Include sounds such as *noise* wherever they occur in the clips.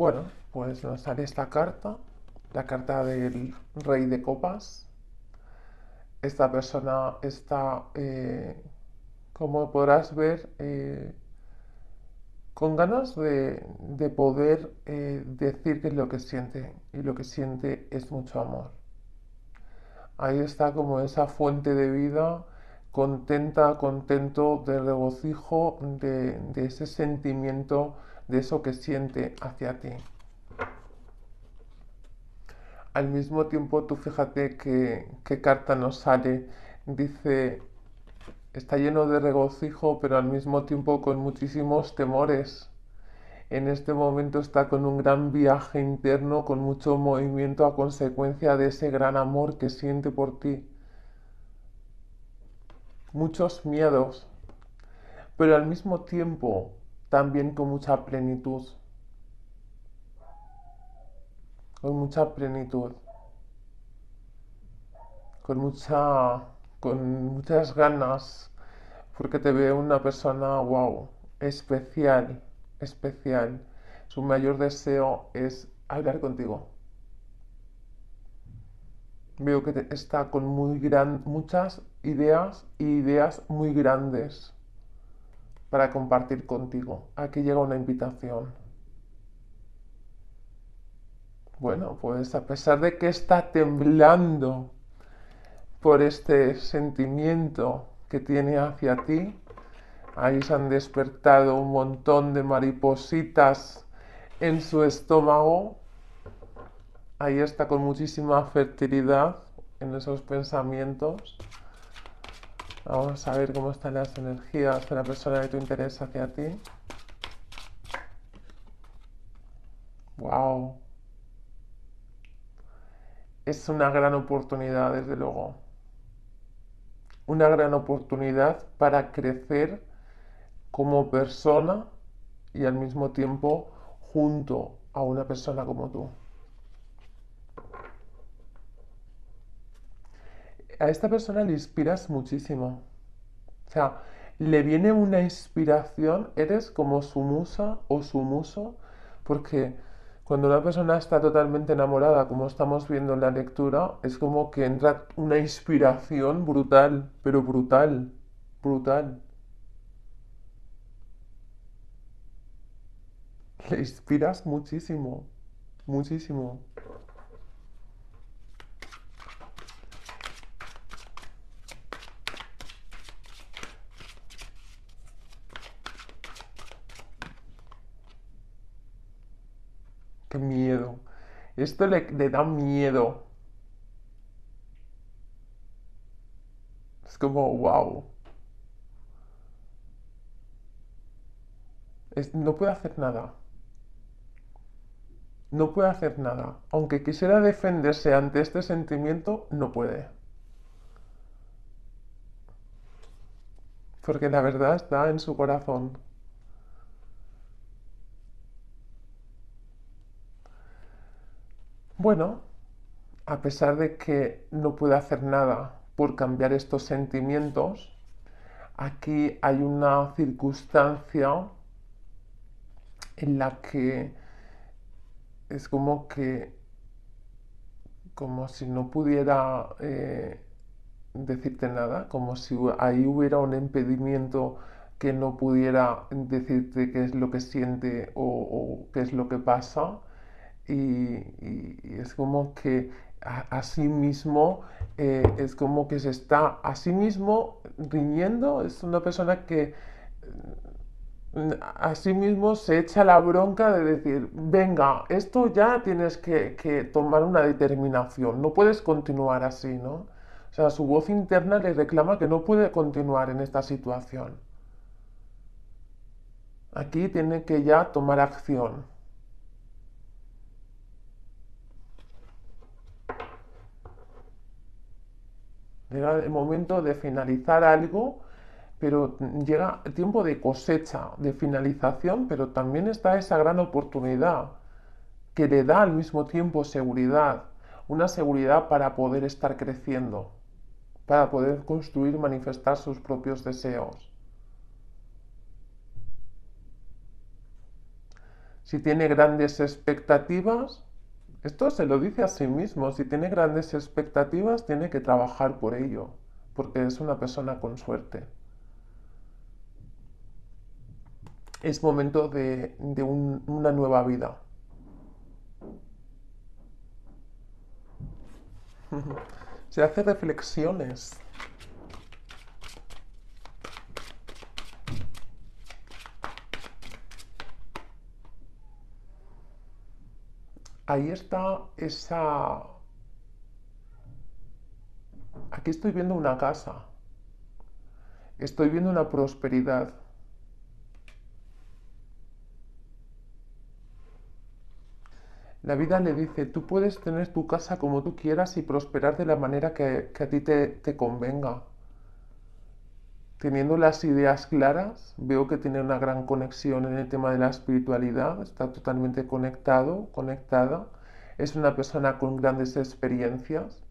Bueno, pues nos sale esta carta, la carta del rey de copas. Esta persona está, eh, como podrás ver, eh, con ganas de, poder eh, decir que es lo que siente. Y lo que siente es mucho amor. Ahí está como esa fuente de vida contenta, contento, de regocijo, de ese sentimiento de eso que siente hacia ti. Al mismo tiempo, tú fíjate qué carta nos sale. Dice, está lleno de regocijo, pero al mismo tiempo con muchísimos temores. En este momento está con un gran viaje interno, con mucho movimiento a consecuencia de ese gran amor que siente por ti. Muchos miedos, pero al mismo tiempo también con mucha plenitud. Con mucha plenitud. Con mucha con muchas ganas porque te veo una persona wow, especial, especial. Su mayor deseo es hablar contigo. Veo que está con muy gran, muchas ideas y ideas muy grandes para compartir contigo. Aquí llega una invitación. Bueno, pues a pesar de que está temblando por este sentimiento que tiene hacia ti, ahí se han despertado un montón de maripositas en su estómago, ahí está con muchísima fertilidad en esos pensamientos. Vamos a ver cómo están las energías de la persona que te interesa hacia ti. ¡Wow! Es una gran oportunidad, desde luego. Una gran oportunidad para crecer como persona y al mismo tiempo junto a una persona como tú. a esta persona le inspiras muchísimo. O sea, le viene una inspiración, eres como su musa o su muso, porque cuando una persona está totalmente enamorada, como estamos viendo en la lectura, es como que entra una inspiración brutal, pero brutal, brutal. Le inspiras muchísimo, muchísimo. miedo. Esto le, da miedo. Es como, wow. no puede hacer nada. No puede hacer nada. Aunque quisiera defenderse ante este sentimiento, no puede. Porque la verdad está en su corazón. Bueno, a pesar de que no puede hacer nada por cambiar estos sentimientos, aquí hay una circunstancia en la que es como que, como si no pudiera eh, decirte nada, como si ahí hubiera un impedimento que no pudiera decirte qué es lo que siente o qué es lo que pasa y, es como que a, sí mismo eh, es como que se está a sí mismo riñendo, es una persona que mm, a sí mismo se echa la bronca de decir, venga, esto ya tienes que, que, tomar una determinación, no puedes continuar así, ¿no? O sea, su voz interna le reclama que no puede continuar en esta situación. Aquí tiene que ya tomar acción. Llega el momento de finalizar algo, pero llega el tiempo de cosecha, de finalización, pero también está esa gran oportunidad que le da al mismo tiempo seguridad, una seguridad para poder estar creciendo, para poder construir, manifestar sus propios deseos. Si tiene grandes expectativas, esto se lo dice a sí mismo, si tiene grandes expectativas tiene que trabajar por ello, porque es una persona con suerte. Es momento de, una nueva vida. *laughs* se hace reflexiones ahí está esa... Aquí estoy viendo una casa. Estoy viendo una prosperidad. La vida le dice, tú puedes tener tu casa como tú quieras y prosperar de la manera que, a ti te convenga teniendo las ideas claras, veo que tiene una gran conexión en el tema de la espiritualidad, está totalmente conectado, conectada, es una persona con grandes experiencias,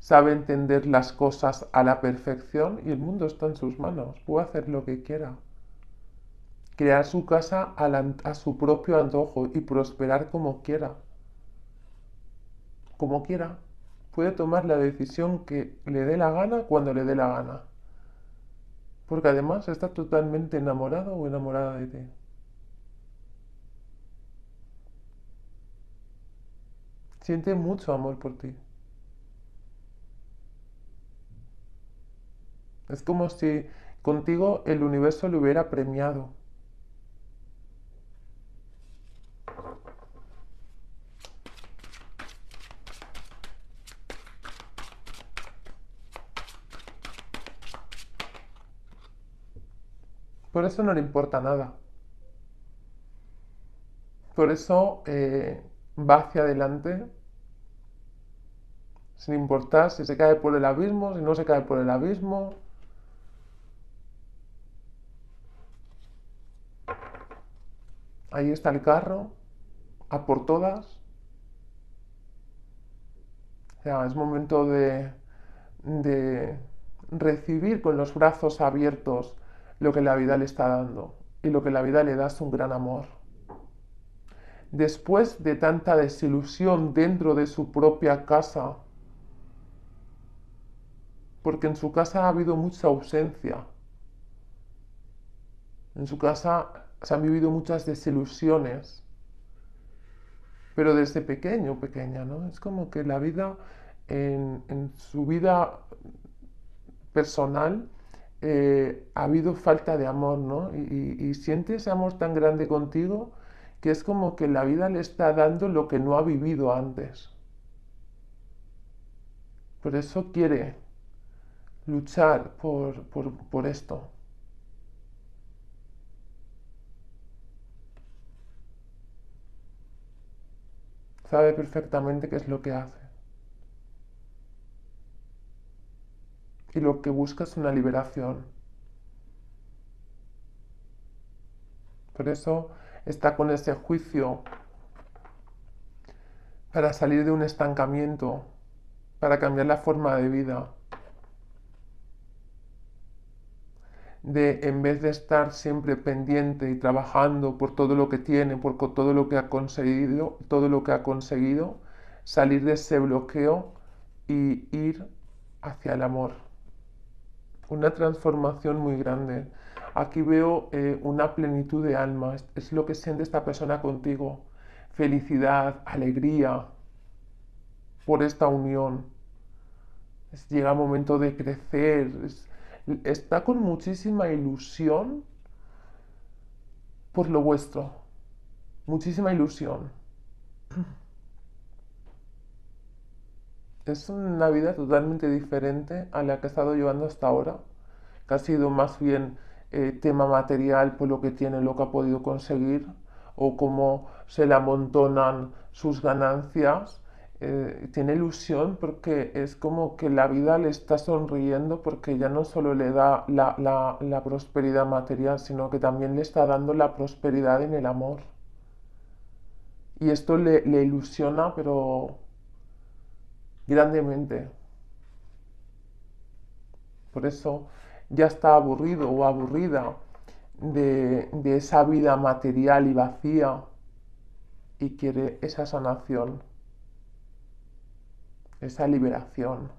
sabe entender las cosas a la perfección y el mundo está en sus manos, puede hacer lo que quiera, crear su casa a, a su propio antojo y prosperar como quiera, como quiera, puede tomar la decisión que le dé la gana cuando le dé la gana. Porque además está totalmente enamorado o enamorada de ti. Siente mucho amor por ti. Es como si contigo el universo le hubiera premiado. no le importa nada. Por eso eh, va hacia adelante sin importar si se cae por el abismo, si no se cae por el abismo. Ahí está el carro, a por todas. es momento de, de recibir con los brazos abiertos lo que la vida le está dando y lo que la vida le da es un gran amor. Después de tanta desilusión dentro de su propia casa, porque en su casa ha habido mucha ausencia, en su casa se han vivido muchas desilusiones, pero desde pequeño, pequeña, ¿no? Es como que la vida en, en su vida personal eh, ha habido falta de amor, ¿no? Y, siente ese amor tan grande contigo que es como que la vida le está dando lo que no ha vivido antes. Por eso quiere luchar por esto. Sabe perfectamente qué es lo que hace. y lo que busca es una liberación. Por eso está con ese juicio para salir de un estancamiento, para cambiar la forma de vida. de en vez de estar siempre pendiente y trabajando por todo lo que tiene, por todo lo que ha conseguido, todo lo que ha conseguido, salir de ese bloqueo y ir hacia el amor una transformación muy grande. Aquí veo eh, una plenitud de alma, es lo que siente esta persona contigo. Felicidad, alegría por esta unión. llega el momento de crecer. está con muchísima ilusión por lo vuestro. Muchísima ilusión es una vida totalmente diferente a la que ha estado llevando hasta ahora, que ha sido más bien eh, tema material por pues lo que tiene, lo que ha podido conseguir, o cómo se le amontonan sus ganancias. Eh, tiene ilusión porque es como que la vida le está sonriendo porque ya no solo le da la, prosperidad material, sino que también le está dando la prosperidad en el amor. Y esto le ilusiona, pero grandemente. Por eso ya está aburrido o aburrida de, esa vida material y vacía y quiere esa sanación, esa liberación.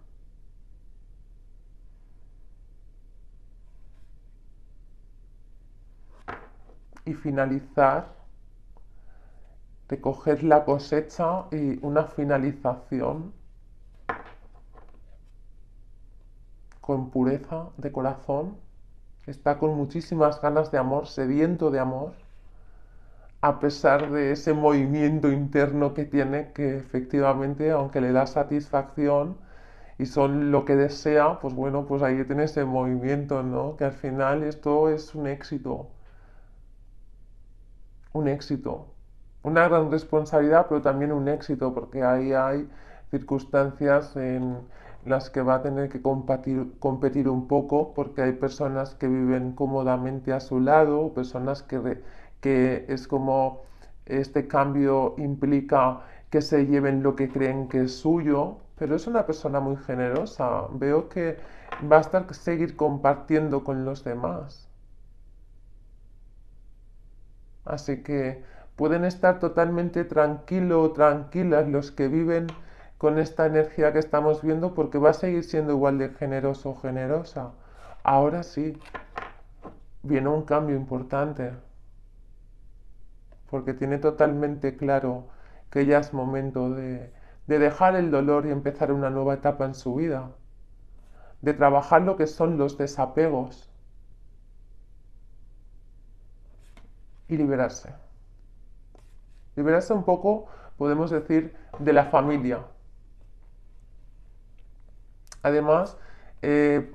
y finalizar, recoger la cosecha y una finalización con pureza de corazón, está con muchísimas ganas de amor, sediento de amor, a pesar de ese movimiento interno que tiene que efectivamente, aunque le da satisfacción y son lo que desea, pues bueno, pues ahí tiene ese movimiento, ¿no? Que al final esto es un éxito. Un éxito. Una gran responsabilidad, pero también un éxito, porque ahí hay circunstancias en, las que va a tener que competir, un poco porque hay personas que viven cómodamente a su lado, personas que, que es como este cambio implica que se lleven lo que creen que es suyo, pero es una persona muy generosa. Veo que va a estar seguir compartiendo con los demás. Así que pueden estar totalmente tranquilos, tranquilas los que viven con esta energía que estamos viendo porque va a seguir siendo igual de generoso o generosa. Ahora sí, viene un cambio importante porque tiene totalmente claro que ya es momento de, de dejar el dolor y empezar una nueva etapa en su vida, de trabajar lo que son los desapegos y liberarse. Liberarse un poco, podemos decir, de la familia, Además, eh,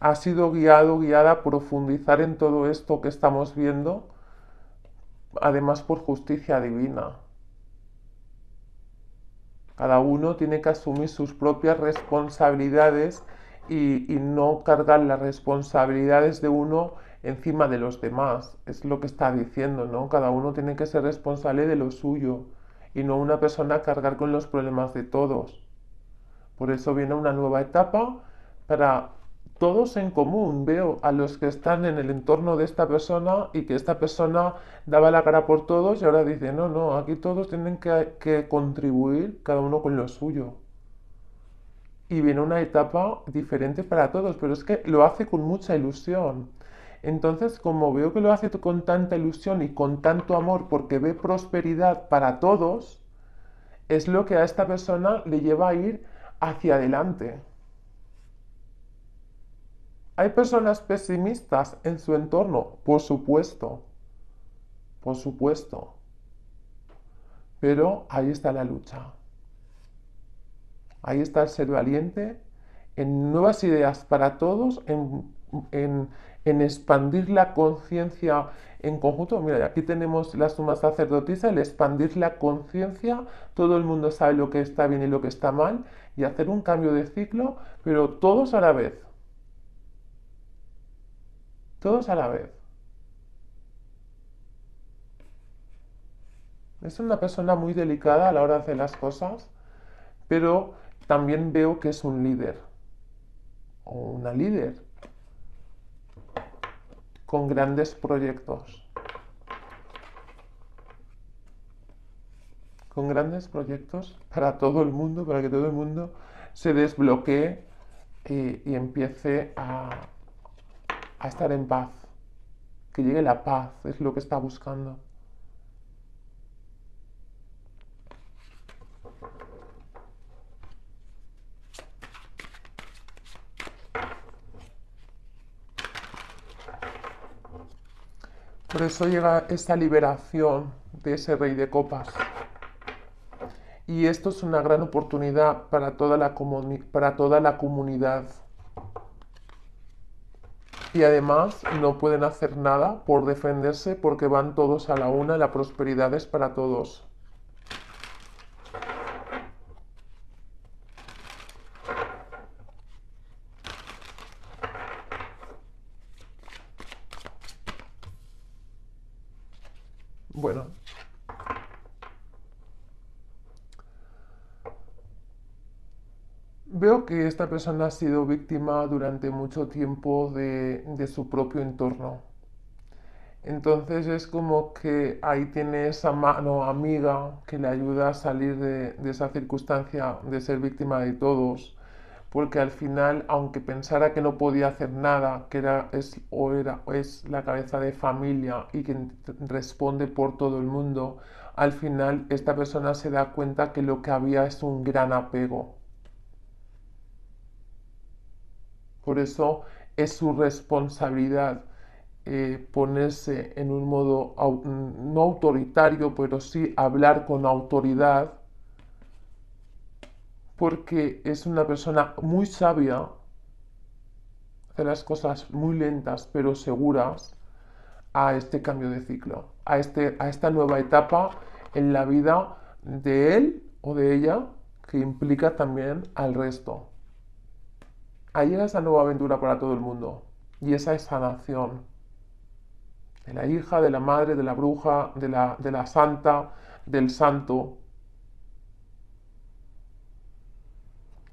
ha sido guiado, guiada a profundizar en todo esto que estamos viendo, además por justicia divina. Cada uno tiene que asumir sus propias responsabilidades y, y no cargar las responsabilidades de uno encima de los demás. Es lo que está diciendo, ¿no? Cada uno tiene que ser responsable de lo suyo y no una persona cargar con los problemas de todos. Por eso viene una nueva etapa para todos en común. Veo a los que están en el entorno de esta persona y que esta persona daba la cara por todos y ahora dice, no, no, aquí todos tienen que, contribuir cada uno con lo suyo. Y viene una etapa diferente para todos, pero es que lo hace con mucha ilusión. Entonces, como veo que lo hace con tanta ilusión y con tanto amor porque ve prosperidad para todos, es lo que a esta persona le lleva a ir hacia adelante. ¿Hay personas pesimistas en su entorno? Por supuesto, por supuesto. Pero ahí está la lucha. Ahí está el ser valiente en nuevas ideas para todos, en en, expandir la conciencia en conjunto. Mira, aquí tenemos la suma sacerdotisa, el expandir la conciencia, todo el mundo sabe lo que está bien y lo que está mal, y hacer un cambio de ciclo, pero todos a la vez. Todos a la vez. Es una persona muy delicada a la hora de hacer las cosas, pero también veo que es un líder o una líder con grandes proyectos. Con grandes proyectos para todo el mundo, para que todo el mundo se desbloquee eh, y, empiece a estar en paz. Que llegue la paz, es lo que está buscando. Por eso llega esta liberación de ese rey de copas. Y esto es una gran oportunidad para toda la, para toda la comunidad. Y además no pueden hacer nada por defenderse porque van todos a la una, la prosperidad es para todos. persona ha sido víctima durante mucho tiempo de, su propio entorno. Entonces es como que ahí tiene esa mano amiga que le ayuda a salir de, esa circunstancia de ser víctima de todos, porque al final, aunque pensara que no podía hacer nada, que era, es, o era, es la cabeza de familia y que responde por todo el mundo, al final esta persona se da cuenta que lo que había es un gran apego Por eso es su responsabilidad eh, ponerse en un modo no autoritario, pero sí hablar con autoridad, porque es una persona muy sabia, hace las cosas muy lentas pero seguras a este cambio de ciclo, a este, esta nueva etapa en la vida de él o de ella que implica también al resto ahí es esa nueva aventura para todo el mundo. Y esa es sanación. De la hija, de la madre, de la bruja, de la, santa, del santo.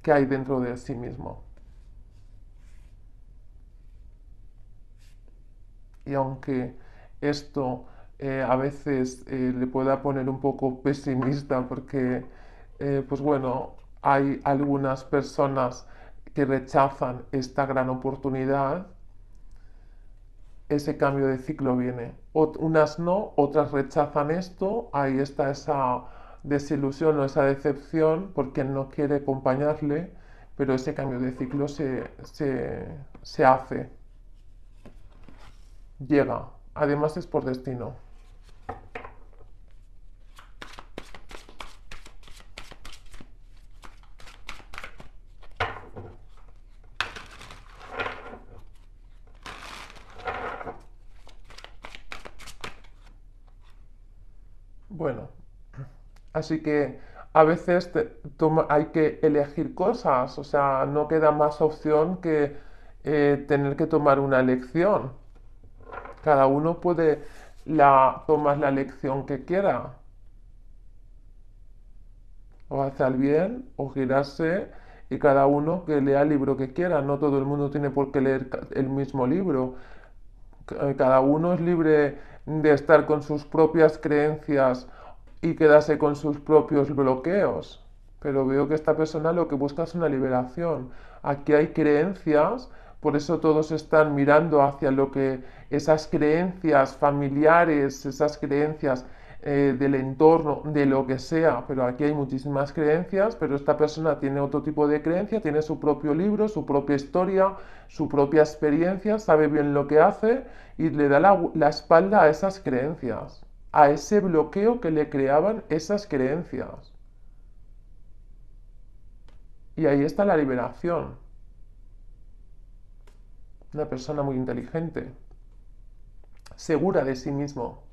que hay dentro de sí mismo. Y aunque esto eh, a veces eh, le pueda poner un poco pesimista porque, eh, pues bueno, hay algunas personas rechazan esta gran oportunidad, ese cambio de ciclo viene. unas no, otras rechazan esto, ahí está esa desilusión o esa decepción porque no quiere acompañarle, pero ese cambio de ciclo se hace. Llega, además es por destino. Así que a veces hay que elegir cosas, o sea, no queda más opción que eh, tener que tomar una elección. Cada uno puede la, tomar la lección que quiera. O hacer el bien, o girarse, y cada uno que lea el libro que quiera. No todo el mundo tiene por qué leer el mismo libro. Eh, cada uno es libre de estar con sus propias creencias y quedarse con sus propios bloqueos. Pero veo que esta persona lo que busca es una liberación. Aquí hay creencias, por eso todos están mirando hacia lo que esas creencias familiares, esas creencias eh, del entorno, de lo que sea, pero aquí hay muchísimas creencias, pero esta persona tiene otro tipo de creencia, tiene su propio libro, su propia historia, su propia experiencia, sabe bien lo que hace y le da la espalda a esas creencias a ese bloqueo que le creaban esas creencias. Y ahí está la liberación. Una persona muy inteligente, segura de sí mismo.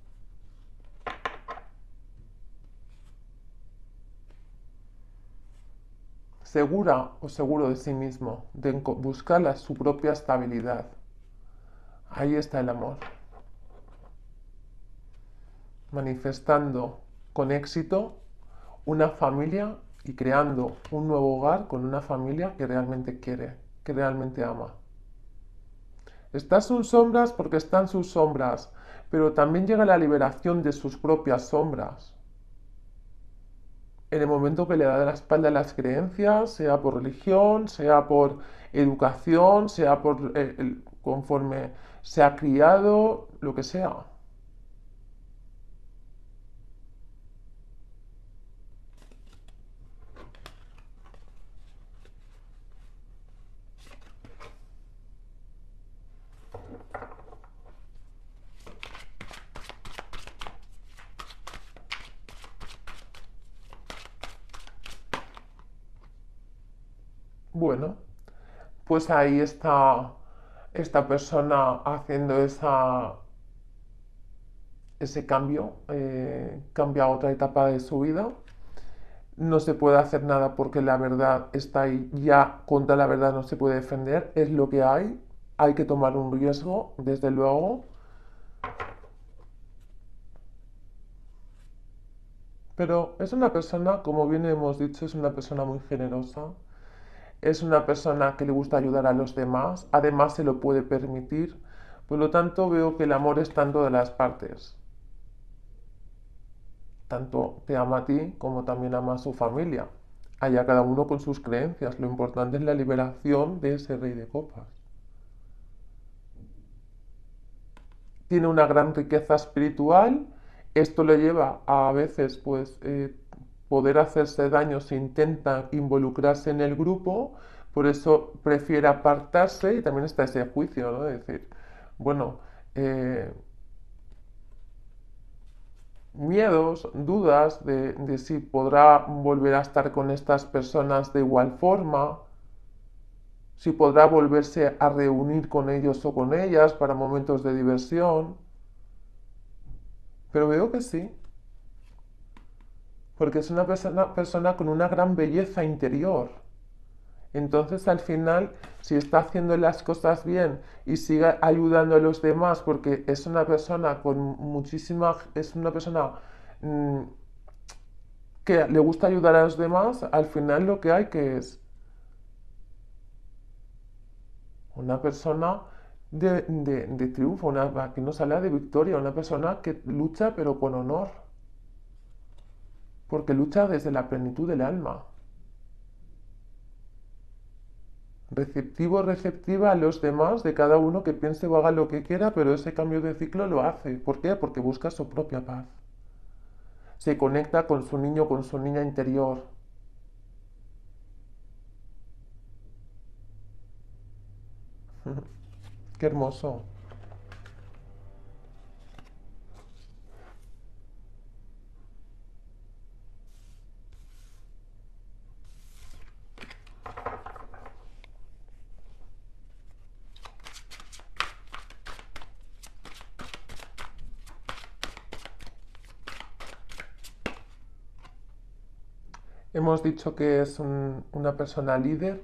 Segura o seguro de sí mismo, de buscar su propia estabilidad. Ahí está el amor manifestando con éxito una familia y creando un nuevo hogar con una familia que realmente quiere, que realmente ama. estas sus sombras porque están sus sombras, pero también llega la liberación de sus propias sombras. En el momento que le da la espalda las creencias, sea por religión, sea por educación, sea por eh, el conforme se ha criado, lo que sea. bueno, pues ahí está esta persona haciendo esa, ese cambio, eh, cambia otra etapa de su vida. No se puede hacer nada porque la verdad está ahí, ya contra la verdad no se puede defender, es lo que hay, hay que tomar un riesgo, desde luego. Pero es una persona, como bien hemos dicho, es una persona muy generosa, es una persona que le gusta ayudar a los demás, además se lo puede permitir, por lo tanto veo que el amor está en todas las partes. Tanto te ama a ti como también ama a su familia. Allá cada uno con sus creencias, lo importante es la liberación de ese rey de copas. Tiene una gran riqueza espiritual, esto le lleva a, veces pues... Eh, poder hacerse daño si intenta involucrarse en el grupo, por eso prefiere apartarse y también está ese juicio, ¿no? decir, bueno, eh, miedos, dudas de, si podrá volver a estar con estas personas de igual forma, si podrá volverse a reunir con ellos o con ellas para momentos de diversión. Pero veo que sí, porque es una persona, con una gran belleza interior. Entonces al final, si está haciendo las cosas bien y sigue ayudando a los demás, porque es una persona con muchísima, es una persona mm, que le gusta ayudar a los demás, al final lo que hay que es una persona de, triunfo, una, que nos habla de victoria, una persona que lucha pero con honor porque lucha desde la plenitud del alma. Receptivo, receptiva a los demás de cada uno que piense o haga lo que quiera, pero ese cambio de ciclo lo hace. ¿Por qué? Porque busca su propia paz. Se conecta con su niño, con su niña interior. *laughs* Qué hermoso. Hemos dicho que es una persona líder,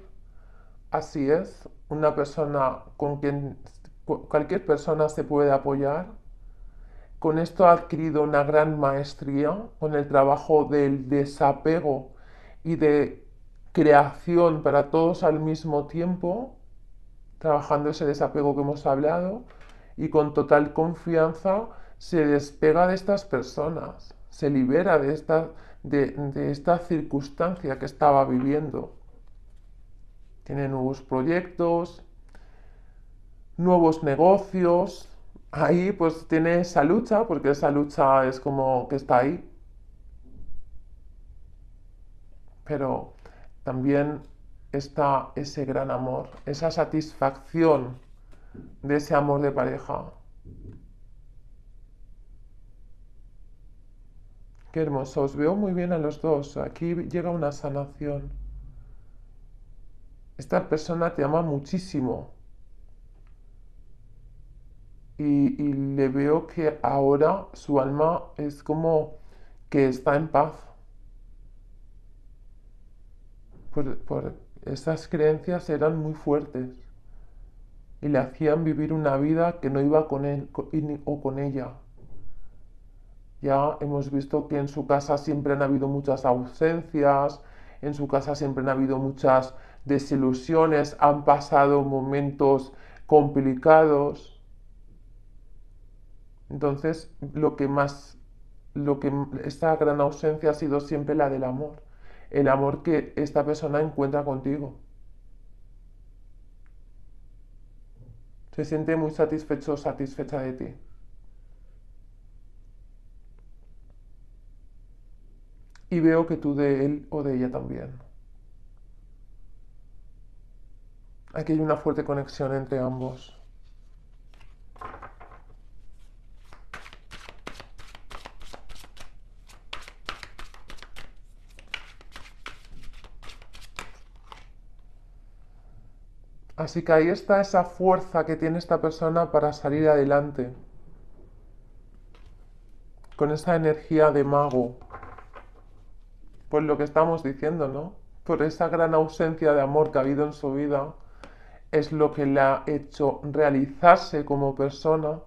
así es, una persona con quien cualquier persona se puede apoyar. Con esto ha adquirido una gran maestría con el trabajo del desapego y de creación para todos al mismo tiempo, trabajando ese desapego que hemos hablado, y con total confianza se despega de estas personas, se libera de estas de, esta circunstancia que estaba viviendo. Tiene nuevos proyectos, nuevos negocios. Ahí pues tiene esa lucha, porque esa lucha es como que está ahí. Pero también está ese gran amor, esa satisfacción de ese amor de pareja. Qué hermoso, os veo muy bien a los dos. Aquí llega una sanación. Esta persona te ama muchísimo. Y, le veo que ahora su alma es como que está en paz. Por, esas creencias eran muy fuertes y le hacían vivir una vida que no iba con él o con ella. Ya hemos visto que en su casa siempre han habido muchas ausencias, en su casa siempre han habido muchas desilusiones, han pasado momentos complicados. Entonces, lo que más, lo que esta gran ausencia ha sido siempre la del amor, el amor que esta persona encuentra contigo. Se siente muy satisfecho, satisfecha de ti. y veo que tú de él o de ella también. Aquí hay una fuerte conexión entre ambos. Así que ahí está esa fuerza que tiene esta persona para salir adelante. Con esa energía de mago por lo que estamos diciendo, ¿no? Por esa gran ausencia de amor que ha habido en su vida, es lo que la ha hecho realizarse como persona,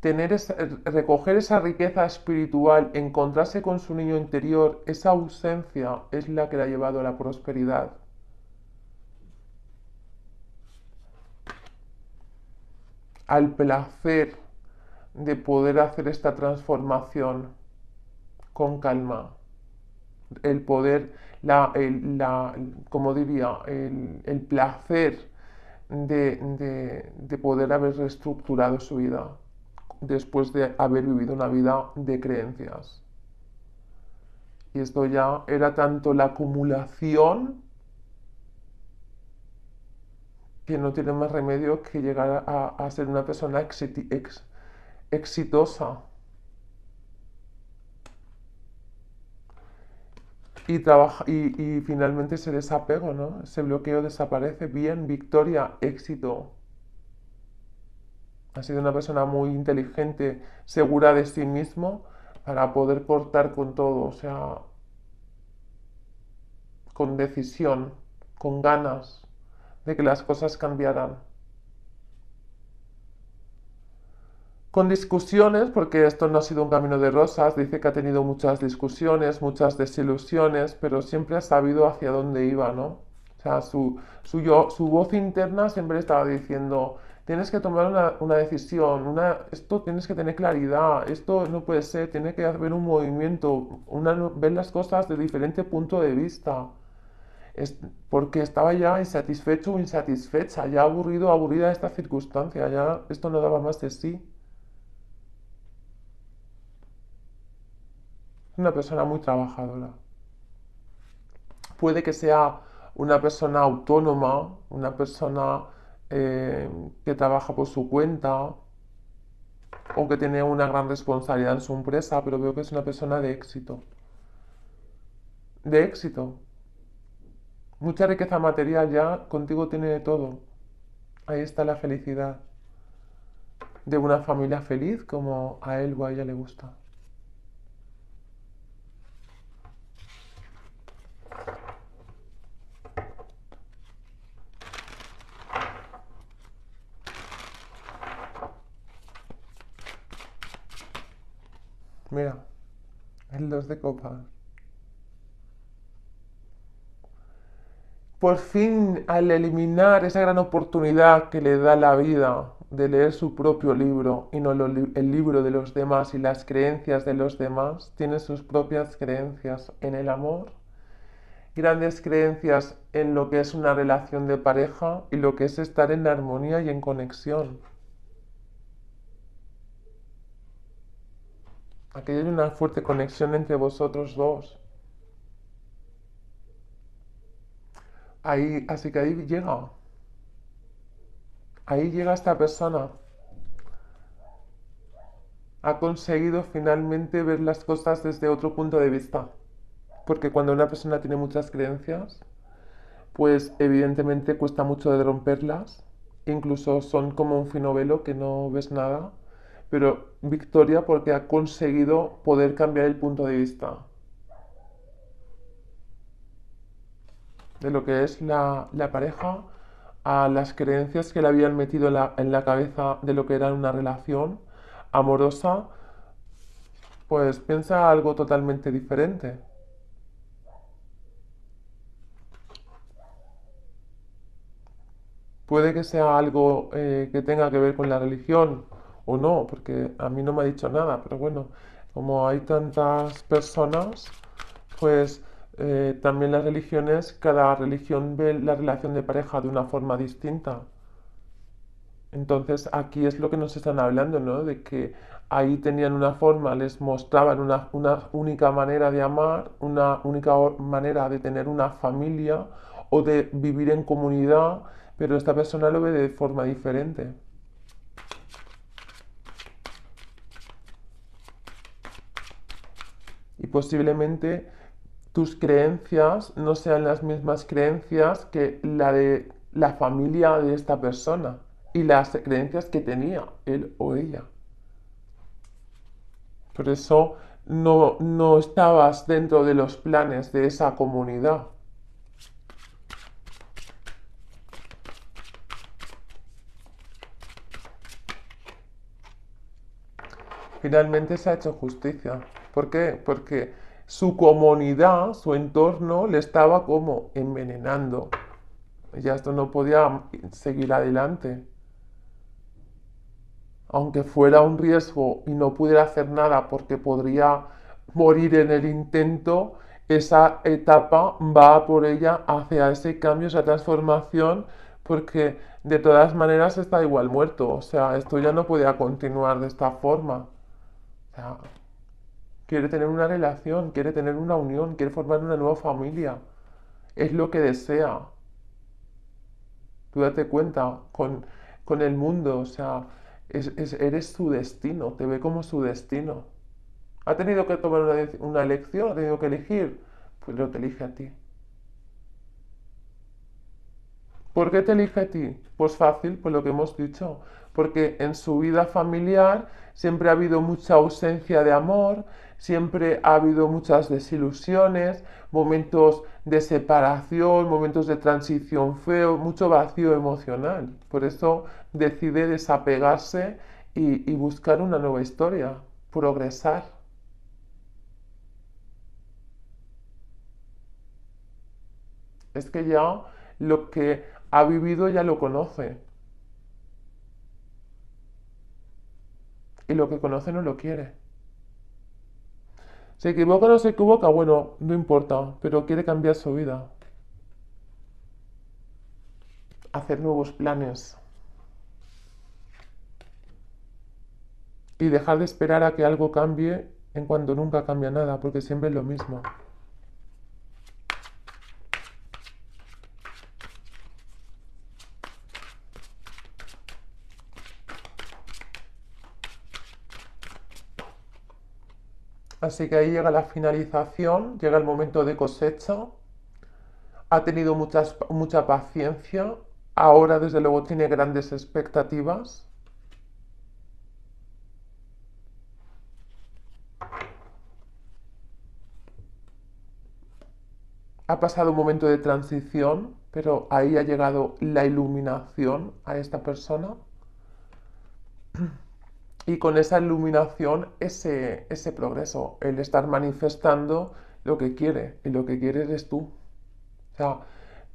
tener eh, recoger esa riqueza espiritual, encontrarse con su niño interior, esa ausencia es la que la ha llevado a la prosperidad. Al placer de poder hacer esta transformación con calma el poder, la, como diría, el, placer de, poder haber reestructurado su vida después de haber vivido una vida de creencias. Y esto ya era tanto la acumulación que no tiene más remedio que llegar a, ser una persona exitosa. y, y, finalmente ese desapego, ¿no? Ese bloqueo desaparece. Bien, victoria, éxito. Ha sido una persona muy inteligente, segura de sí mismo, para poder cortar con todo, o sea, con decisión, con ganas de que las cosas cambiaran. con discusiones, porque esto no ha sido un camino de rosas, dice que ha tenido muchas discusiones, muchas desilusiones, pero siempre ha sabido hacia dónde iba, ¿no? O sea, su, su, su voz interna siempre estaba diciendo, tienes que tomar una, decisión, una, esto tienes que tener claridad, esto no puede ser, tiene que haber un movimiento, una, ver las cosas de diferente punto de vista. Es, porque estaba ya insatisfecho o insatisfecha, ya aburrido, aburrida de esta circunstancia, ya esto no daba más de sí. Es una persona muy trabajadora. Puede que sea una persona autónoma, una persona eh, que trabaja por su cuenta o que tiene una gran responsabilidad en su empresa, pero veo que es una persona de éxito. De éxito. Mucha riqueza material ya contigo tiene de todo. Ahí está la felicidad de una familia feliz como a él o a ella le gusta. Mira, el 2 de copas. Por fin, al eliminar esa gran oportunidad que le da la vida de leer su propio libro y no el libro de los demás y las creencias de los demás, tiene sus propias creencias en el amor, grandes creencias en lo que es una relación de pareja y lo que es estar en armonía y en conexión. Aquí hay una fuerte conexión entre vosotros dos. Ahí, así que ahí llega. Ahí llega esta persona. Ha conseguido finalmente ver las cosas desde otro punto de vista. Porque cuando una persona tiene muchas creencias, pues evidentemente cuesta mucho de romperlas. Incluso son como un fino velo que no ves nada pero victoria porque ha conseguido poder cambiar el punto de vista de lo que es la, pareja a las creencias que le habían metido en la, cabeza de lo que era una relación amorosa, pues piensa algo totalmente diferente. Puede que sea algo eh, que tenga que ver con la religión, o no, porque a mí no me ha dicho nada, pero bueno, como hay tantas personas, pues eh, también las religiones, cada religión ve la relación de pareja de una forma distinta. Entonces aquí es lo que nos están hablando, ¿no? De que ahí tenían una forma, les mostraban una, una única manera de amar, una única manera de tener una familia o de vivir en comunidad, pero esta persona lo ve de forma diferente. y posiblemente tus creencias no sean las mismas creencias que la de la familia de esta persona y las creencias que tenía él o ella. Por eso no, estabas dentro de los planes de esa comunidad. Finalmente se ha hecho justicia. ¿Por qué? Porque su comunidad, su entorno, le estaba como envenenando. Ya esto no podía seguir adelante. Aunque fuera un riesgo y no pudiera hacer nada porque podría morir en el intento, esa etapa va por ella hacia ese cambio, esa transformación, porque de todas maneras está igual muerto. O sea, esto ya no podía continuar de esta forma. O quiere tener una relación, quiere tener una unión, quiere formar una nueva familia. Es lo que desea. Tú date cuenta con, el mundo, o sea, eres su destino, te ve como su destino. Ha tenido que tomar una, elección, ha tenido que elegir, pues lo te elige a ti. ¿Por qué te elige a ti? Pues fácil, por lo que hemos dicho, porque en su vida familiar siempre ha habido mucha ausencia de amor, siempre ha habido muchas desilusiones, momentos de separación, momentos de transición feo, mucho vacío emocional. Por eso decide desapegarse y, y buscar una nueva historia, progresar. Es que ya lo que ha vivido ya lo conoce. y lo que conoce no lo quiere. ¿Se equivoca o no se equivoca? Bueno, no importa, pero quiere cambiar su vida. Hacer nuevos planes. Y dejar de esperar a que algo cambie en cuando nunca cambia nada, porque siempre es lo mismo. Así que ahí llega la finalización, llega el momento de cosecha. Ha tenido mucha paciencia. Ahora, desde luego, tiene grandes expectativas. ha pasado un momento de transición, pero ahí ha llegado la iluminación a esta persona y con esa iluminación ese, progreso, el estar manifestando lo que quiere y lo que quiere eres tú. O sea,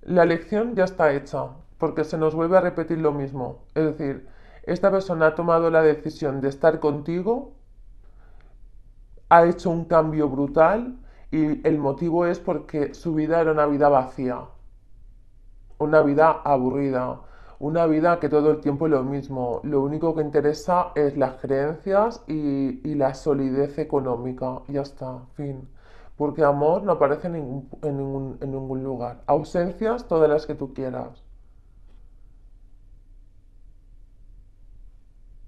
la lección ya está hecha porque se nos vuelve a repetir lo mismo. Es decir, esta persona ha tomado la decisión de estar contigo, ha hecho un cambio brutal y el motivo es porque su vida era una vida vacía, una vida aburrida, una vida que todo el tiempo es lo mismo. Lo único que interesa es las creencias y, la solidez económica. Ya está, fin. Porque amor no aparece en ningún, en ningún lugar. Ausencias, todas las que tú quieras.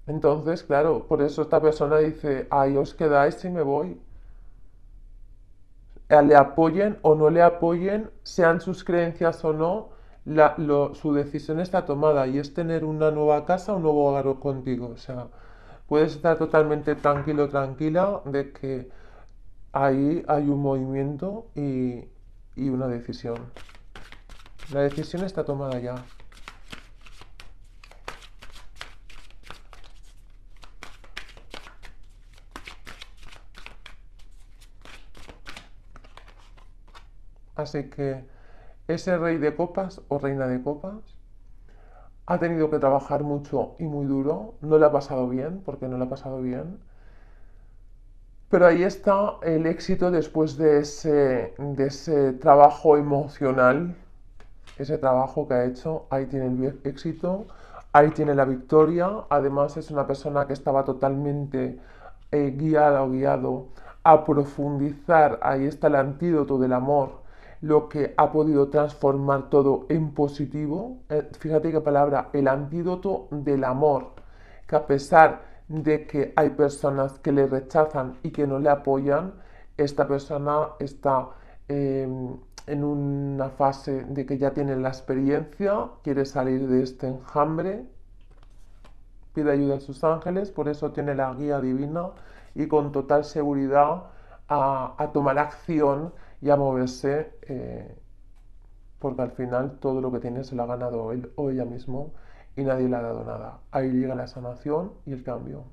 Entonces, claro, por eso esta persona dice, ahí os quedáis y me voy. Eh, le apoyen o no le apoyen, sean sus creencias o no, la, su decisión está tomada y es tener una nueva casa, O un nuevo hogar contigo. O sea, puedes estar totalmente tranquilo, tranquila de que ahí hay un movimiento y una decisión. La decisión está tomada ya. Así que ese rey de copas o reina de copas ha tenido que trabajar mucho y muy duro, no le ha pasado bien, porque no le ha pasado bien, pero ahí está el éxito después de ese, de ese trabajo emocional, ese trabajo que ha hecho, ahí tiene el éxito, ahí tiene la victoria, además es una persona que estaba totalmente eh, guiada o guiado a profundizar, ahí está el antídoto del amor lo que ha podido transformar todo en positivo. Eh, fíjate qué palabra, el antídoto del amor, que a pesar de que hay personas que le rechazan y que no le apoyan, esta persona está em, en una fase de que ya tiene la experiencia, quiere salir de este enjambre, pide ayuda a sus ángeles, por eso tiene la guía divina y con total seguridad a tomar acción y a moverse eh, porque al final todo lo que tiene se lo ha ganado él o ella mismo y nadie le ha dado nada. Ahí llega la sanación y el cambio.